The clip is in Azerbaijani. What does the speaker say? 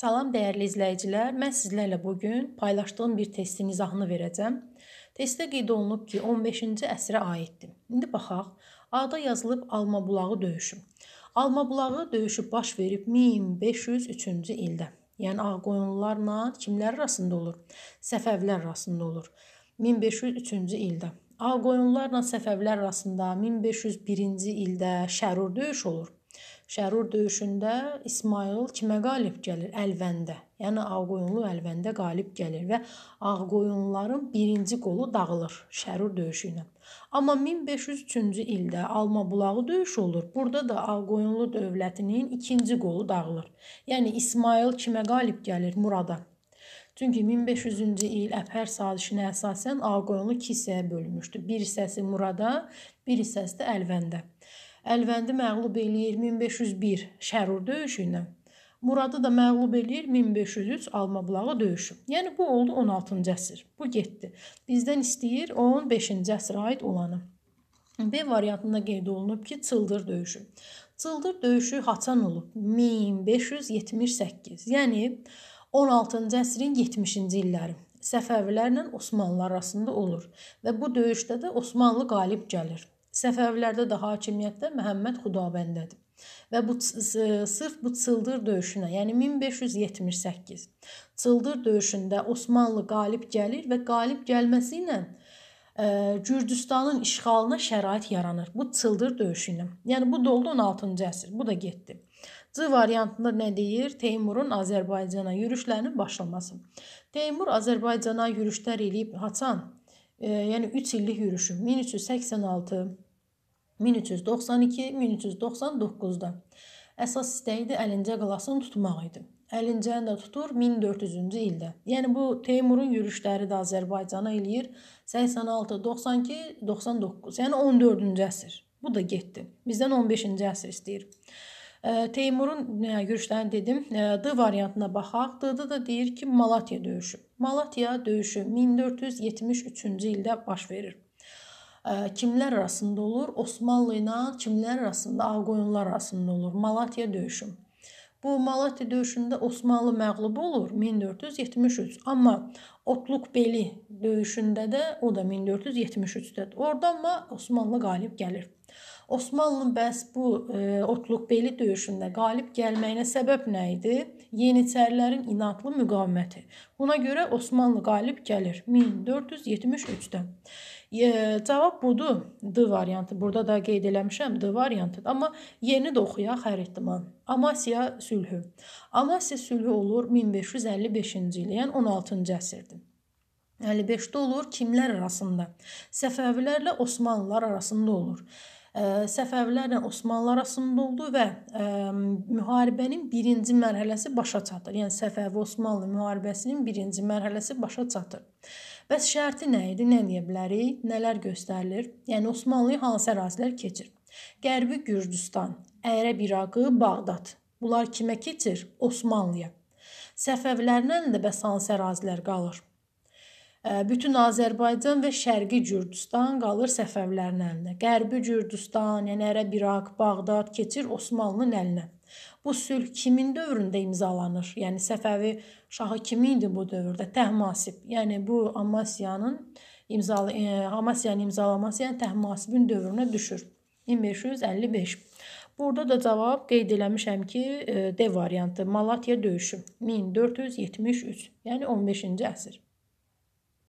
Salam dəyərli izləyicilər. Mən sizlərlə bu gün paylaşdığım bir testin izahını verəcəm. Testdə qeyd olunub ki, 15-ci əsrə aiddir. İndi baxaq. A-da yazılıb Alma bulağı döyüşü. Alma bulağı döyüşü baş verib 1503-cü ildə. Yəni Ağqoyunlularla kimlər arasında olur? Səfəvlər arasında olur. 1503-cü ildə. Ağqoyunlularla Səfəvlər arasında 1501-ci ildə Şərur döyüşü olur. Şərur döyüşündə İsmayıl kimə qalib gəlir? Əlvəndə. Yəni Ağqoyunlu Əlvəndə qalib gəlir və Ağqoyunluların birinci qolu dağılır Şərur döyüşü ilə. Amma 1503-cü ildə Almabulağı döyüşü olur. Burada da Ağqoyunlu dövlətinin ikinci qolu dağılır. Yəni İsmayıl kimə qalib gəlir? Murada. Çünki 1500-cü il Əfər sazişinə əsasən Ağqoyunlu iki hissəyə bölünmüşdü. Bir hissəsi Murada, bir hissəsi də Əlvəndə. Əlvəndi məğlub eləyir 1501 Şərur döyüşü ilə. Muradı da məğlub eləyir 1503 Almabulağı döyüşü. Yəni bu oldu 16-cı əsr. Bu getdi. Bizdən istəyir 15-ci əsrə aid olanı. B variantında qeyd olunub ki, Çıldır döyüşü. Çıldır döyüşü haçan olub 1578. Yəni 16-cı əsrin 70-ci illəri. Səfəvilərlə Osmanlılar arasında olur və bu döyüşdə də Osmanlı qalib gəlir. Səfəvilərdə də hakimiyyətdə Məhəmməd Xudavəndədir. Və bu sırf bu Çıldır döyüşünə, yəni 1578 Çıldır döyüşündə Osmanlı qalib gəlir və qalib gəlməsi ilə e, Gürcüstanın işğalına şərait yaranır. Bu Çıldır döyüşü ilə. Yəni bu da oldu 16-cı əsr. Bu da getdi. C variantında nə deyir? Teymurun Azərbaycana yürüşlərinin başlaması. Teymur Azərbaycana yürüşlər eləyib haçan yəni 3 illik yürüşüm 1386 1392 1399-da əsas istəyi də Əlincə qalasını tutmaq idi. Əlincəni də tutur 1400-cü ildə. Yəni bu Teymurun yürüşləri də Azərbaycana eləyir 86, 92, 99, yəni 14-cü əsr. Bu da getdi. Bizdən 15-ci əsr istəyir. Teymurun e, görüşlərini dedim. E, D variantına baxaq. D-da da deyir ki, Malatya döyüşü. Malatya döyüşü 1473-cü ildə baş verir. Kimlər arasında olur? Osmanlı ilə kimlər arasında? Ağqoyunlar arasında olur. Malatya döyüşü. Bu Malatya döyüşündə Osmanlı məğlub olur 1473. Amma Otluqbeli döyüşündə də o da 1473-dədir. Oradan da Osmanlı qalib gəlir. Osmanlının bəs bu e, Otluqbeli döyüşündə qalib gəlməyinə səbəb nə idi? Yeniçərilərin inadlı müqaviməti. Buna görə Osmanlı qalib gəlir 1473-də. E, cavab budur. D variantı. Burada da qeyd eləmişəm D variantı. Amma yerini də oxuyaq hər ehtimal. Amasiya sülhü. Amasiya sülhü olur 1555-ci il, yəni 16-cı əsrdir. 55-də olur kimlər arasında? Səfəvilərlə Osmanlılar arasında olur. Səfəvilərlə Osmanlılar arasında oldu və müharibənin birinci mərhələsi başa çatır. Yəni Səfəvi-Osmanlı müharibəsinin birinci mərhələsi başa çatır. Bəs şərti nə idi? Nə deyə bilərik? Nələr göstərilir? Yəni Osmanlı hansı ərazilər keçir? Qərbi Gürcüstan, Ərəb İraqı, Bağdad. Bunlar kimə keçir? Osmanlıya. Səfəvilərlə də bəs hansı ərazilər qalır? bütün Azərbaycan və Şərqi Gürcüstan qalır Səfəvlərin əlində. Qərbi Gürcüstan, yəni Ərəb İraq, Bağdad keçir Osmanlının əlinə. Bu sülh kimin dövründə imzalanır? Yəni Səfəvi şahı kim idi bu dövrdə? Təhmasib. Yəni bu Amasiyanın imzalı e, Amasiyanın imzalaması, yəni Təhmasibin dövrünə düşür. 1555. Burada da cavab qeyd eləmişəm ki, e, D variantı Malatya döyüşü 1473, yəni 15-ci əsr.